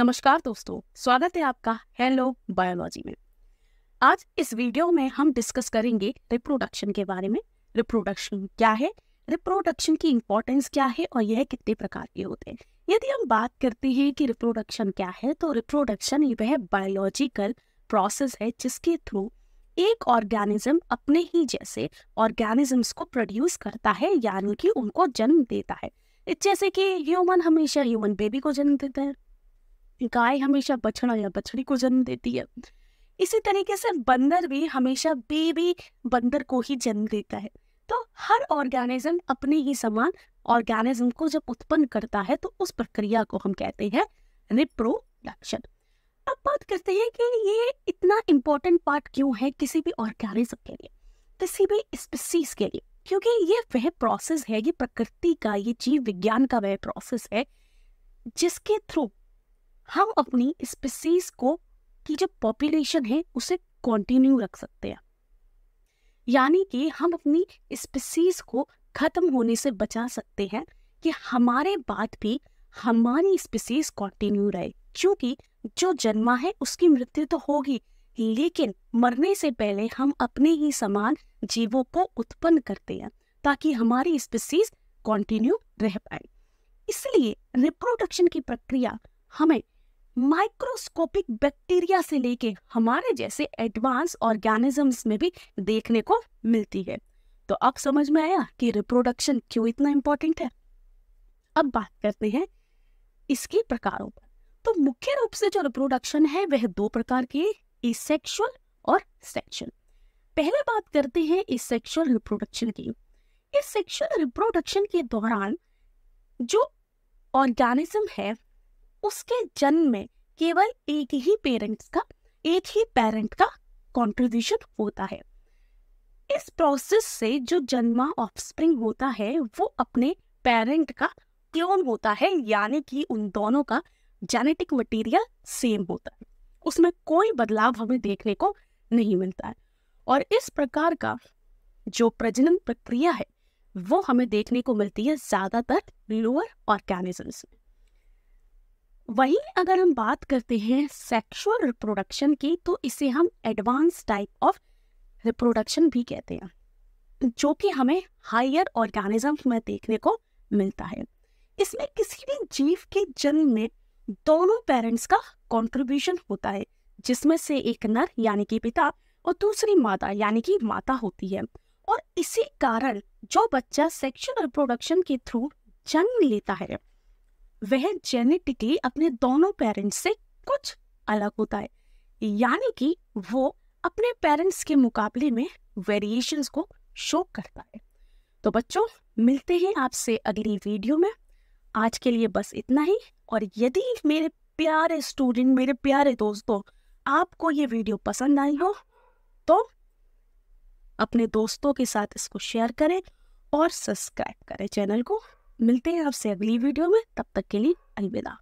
नमस्कार दोस्तों स्वागत है आपका हेलो बायोलॉजी में आज इस वीडियो में हम डिस्कस करेंगे रिप्रोडक्शन के बारे में रिप्रोडक्शन क्या है रिप्रोडक्शन की इम्पोर्टेंस क्या है और यह कितने प्रकार के होते हैं यदि हम बात करते हैं कि रिप्रोडक्शन क्या है तो रिप्रोडक्शन वह बायोलॉजिकल प्रोसेस है जिसके थ्रू एक ऑर्गेनिज्म अपने ही जैसे ऑर्गेनिजम्स को प्रोड्यूस करता है यानी कि उनको जन्म देता है जैसे कि ह्यूमन हमेशा ह्यूमन बेबी को जन्म देता है गाय हमेशा बछड़ा या बछड़ी को जन्म देती है इसी तरीके से बंदर भी हमेशा बेबी बंदर को ही जन्म देता है तो हर ऑर्गेनिज्म अपने ही समान ऑर्गेनिज्म को जब उत्पन्न करता है तो उस प्रक्रिया को हम कहते हैं रिप्रोडक्शन अब बात करते हैं कि ये इतना इम्पोर्टेंट पार्ट क्यों है किसी भी ऑर्गेनिज्म के लिए किसी भी स्पीसीज के लिए क्योंकि ये वह प्रोसेस है ये प्रकृति का ये जीव विज्ञान का वह प्रोसेस है जिसके थ्रू हम अपनी स्पीसीज को की जो पॉपुलेशन है उसे कंटिन्यू रख सकते हैं यानी कि हम अपनी स्पीसीज को खत्म होने से बचा सकते हैं कि हमारे बाद भी हमारी स्पीसीज कंटिन्यू रहे क्योंकि जो जन्मा है उसकी मृत्यु तो होगी लेकिन मरने से पहले हम अपने ही समान जीवों को उत्पन्न करते हैं ताकि हमारी स्पीसीज कंटिन्यू रह पाए इसलिए रिप्रोडक्शन की प्रक्रिया हमें माइक्रोस्कोपिक बैक्टीरिया से लेके हमारे जैसे एडवांस ऑर्गेनिजम्स में भी देखने को मिलती है तो अब समझ में आया कि रिप्रोडक्शन क्यों इतना इंपॉर्टेंट है अब बात करते हैं इसके प्रकारों पर तो मुख्य रूप से जो रिप्रोडक्शन है वह दो प्रकार की इसेक्शुअल और सेक्शुअल पहले बात करते हैं इसेक्सुअल रिप्रोडक्शन की इस सेक्शुअल रिप्रोडक्शन के दौरान जो ऑर्गेनिज्म है उसके जन्म में केवल एक ही पेरेंट्स का एक ही पेरेंट का कॉन्ट्रीब्यूशन होता है इस प्रोसेस से जो जन्मा ऑफस्प्रिंग होता है वो अपने पेरेंट का क्लोन होता है यानी कि उन दोनों का जेनेटिक मटेरियल सेम होता है उसमें कोई बदलाव हमें देखने को नहीं मिलता है और इस प्रकार का जो प्रजनन प्रक्रिया है वो हमें देखने को मिलती है ज़्यादातर लोअर ऑर्गेनिजम्स में वहीं अगर हम बात करते हैं सेक्सुअल रिप्रोडक्शन की तो इसे हम एडवांस टाइप ऑफ रिप्रोडक्शन भी कहते हैं जो कि हमें हायर ऑर्गेनिज्म में देखने को मिलता है इसमें किसी भी जीव के जन्म में दोनों पेरेंट्स का कंट्रीब्यूशन होता है जिसमें से एक नर यानी कि पिता और दूसरी माता यानी कि माता होती है और इसी कारण जो बच्चा सेक्सुअल रिप्रोडक्शन के थ्रू जन्म लेता है वह जेनेटिकली अपने दोनों पेरेंट्स से कुछ अलग होता है यानी कि वो अपने पेरेंट्स के मुकाबले में वेरिएशंस को शो करता है तो बच्चों मिलते हैं आपसे अगली वीडियो में आज के लिए बस इतना ही और यदि मेरे प्यारे स्टूडेंट मेरे प्यारे दोस्तों आपको ये वीडियो पसंद आई हो तो अपने दोस्तों के साथ इसको शेयर करें और सब्सक्राइब करें चैनल को मिलते हैं आपसे अगली वीडियो में तब तक के लिए अलविदा